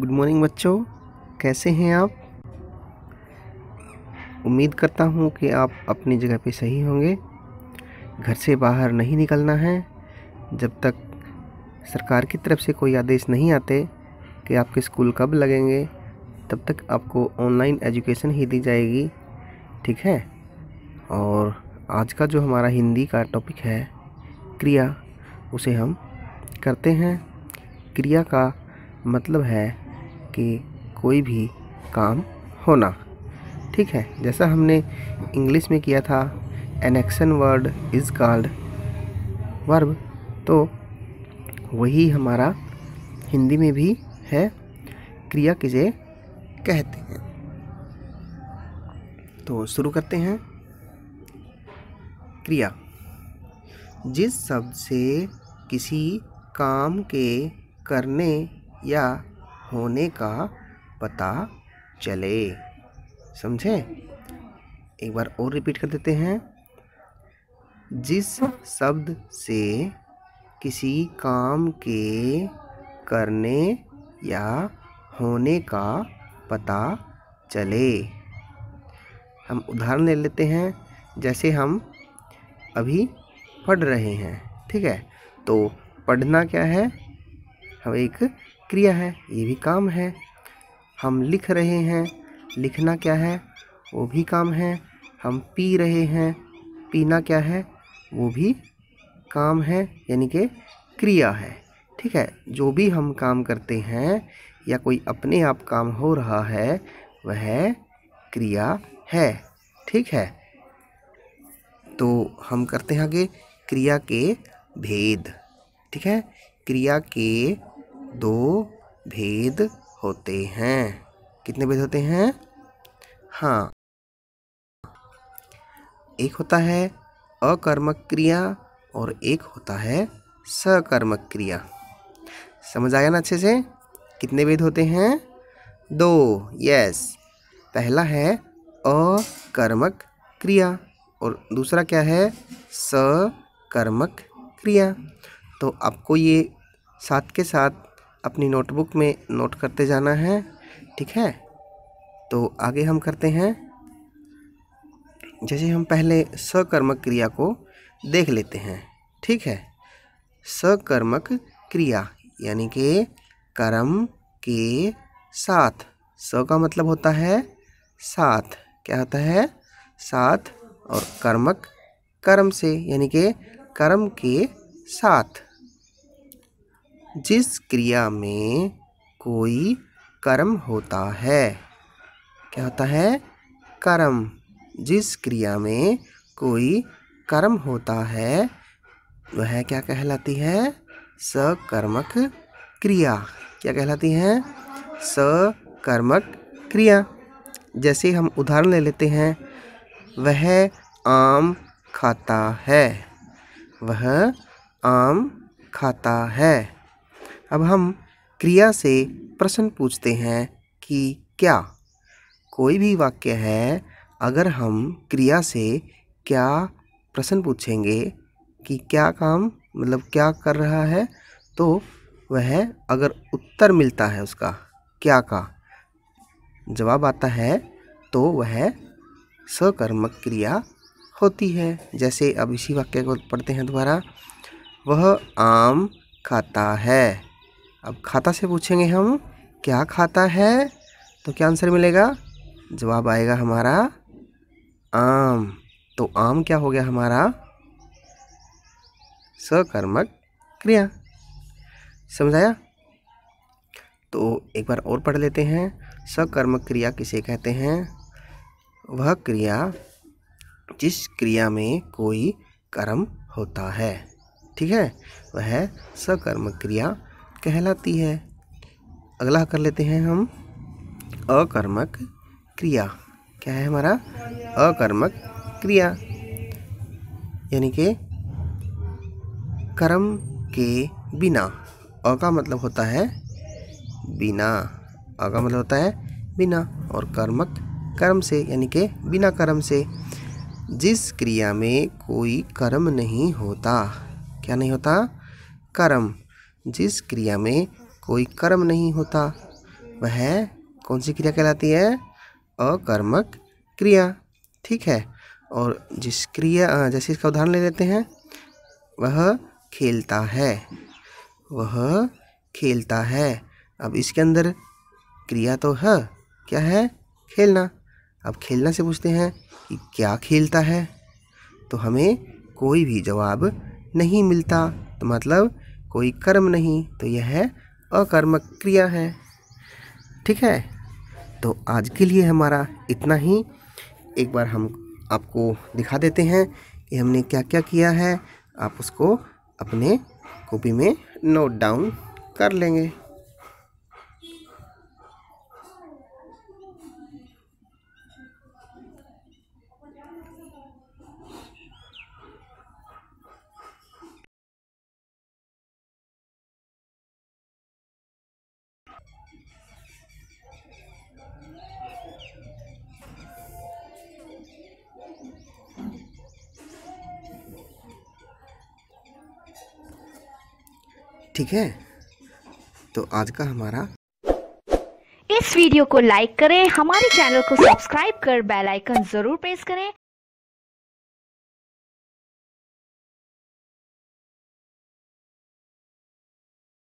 good morning बच्चों कैसे हैं आप उम्मीद करता हूँ कि आप अपनी जगह पे सही होंगे घर से बाहर नहीं निकलना है जब तक सरकार की तरफ से कोई आदेश नहीं आते कि आपके स्कूल कब लगेंगे तब तक आपको ऑनलाइन एजुकेशन ही दी जाएगी ठीक है और आज का जो हमारा हिंदी का टॉपिक है क्रिया उसे हम करते हैं क्रिया का मतलब है के कोई भी काम होना ठीक है जैसा हमने इंग्लिश में किया था an action word is called verb तो वही हमारा हिंदी में भी है क्रिया किसे कहते हैं तो शुरू करते हैं क्रिया जिस शब्द से किसी काम के करने या होने का पता चले समझे एक बार और रिपीट कर देते हैं जिस शब्द से किसी काम के करने या होने का पता चले हम उदाहरण ले लेते हैं जैसे हम अभी पढ़ रहे हैं ठीक है तो पढ़ना क्या है हम एक क्रिया है ये भी काम है हम लिख रहे हैं लिखना क्या है वो भी काम है हम पी रहे हैं पीना क्या है वो भी काम है यानी कि क्रिया है ठीक है जो भी हम काम करते हैं या कोई अपने आप काम हो रहा है वह क्रिया है ठीक है तो हम करते हैं आगे क्रिया के भेद ठीक है क्रिया के दो भेद होते हैं कितने भेद होते हैं हाँ एक होता है अकर्मक क्रिया और एक होता है सकर्मक क्रिया समझ आया ना अच्छे से कितने भेद होते हैं दो यस पहला है अकर्मक क्रिया और दूसरा क्या है सकर्मक क्रिया तो आपको ये साथ के साथ अपनी नोटबुक में नोट करते जाना है ठीक है तो आगे हम करते हैं जैसे हम पहले सकर्मक क्रिया को देख लेते हैं ठीक है सकर्मक क्रिया यानी कि कर्म के साथ स का मतलब होता है साथ क्या होता है साथ और कर्मक कर्म से यानी कि कर्म के साथ जिस क्रिया में कोई कर्म होता है क्या होता है कर्म जिस क्रिया में कोई कर्म होता है वह क्या कहलाती है सकर्मक क्रिया क्या कहलाती है सकर्मक क्रिया जैसे हम उदाहरण ले लेते हैं वह आम खाता है वह आम खाता है अब हम क्रिया से प्रश्न पूछते हैं कि क्या कोई भी वाक्य है अगर हम क्रिया से क्या प्रश्न पूछेंगे कि क्या काम मतलब क्या कर रहा है तो वह अगर उत्तर मिलता है उसका क्या का जवाब आता है तो वह सकर्मक क्रिया होती है जैसे अब इसी वाक्य को पढ़ते हैं दोबारा वह आम खाता है अब खाता से पूछेंगे हम क्या खाता है तो क्या आंसर मिलेगा जवाब आएगा हमारा आम तो आम क्या हो गया हमारा सकर्मक क्रिया समझाया तो एक बार और पढ़ लेते हैं सकर्मक क्रिया किसे कहते हैं वह क्रिया जिस क्रिया में कोई कर्म होता है ठीक है वह सकर्मक क्रिया कहलाती है अगला कर लेते हैं हम अकर्मक क्रिया क्या है हमारा अकर्मक क्रिया यानी कि कर्म के बिना अ का मतलब होता है बिना अ का मतलब होता है बिना और कर्मक कर्म से यानी कि बिना कर्म से जिस क्रिया में कोई कर्म नहीं होता क्या नहीं होता कर्म जिस क्रिया में कोई कर्म नहीं होता वह कौन सी क्रिया कहलाती है अकर्मक क्रिया ठीक है और जिस क्रिया जैसे इसका उदाहरण ले लेते हैं वह खेलता है वह खेलता है अब इसके अंदर क्रिया तो है क्या है खेलना अब खेलना से पूछते हैं कि क्या खेलता है तो हमें कोई भी जवाब नहीं मिलता तो मतलब कोई कर्म नहीं तो यह है अकर्मक क्रिया है ठीक है तो आज के लिए हमारा इतना ही एक बार हम आपको दिखा देते हैं कि हमने क्या क्या किया है आप उसको अपने कॉपी में नोट डाउन कर लेंगे ठीक है तो आज का हमारा इस वीडियो को लाइक करें हमारे चैनल को सब्सक्राइब कर बेल आइकन जरूर प्रेस करें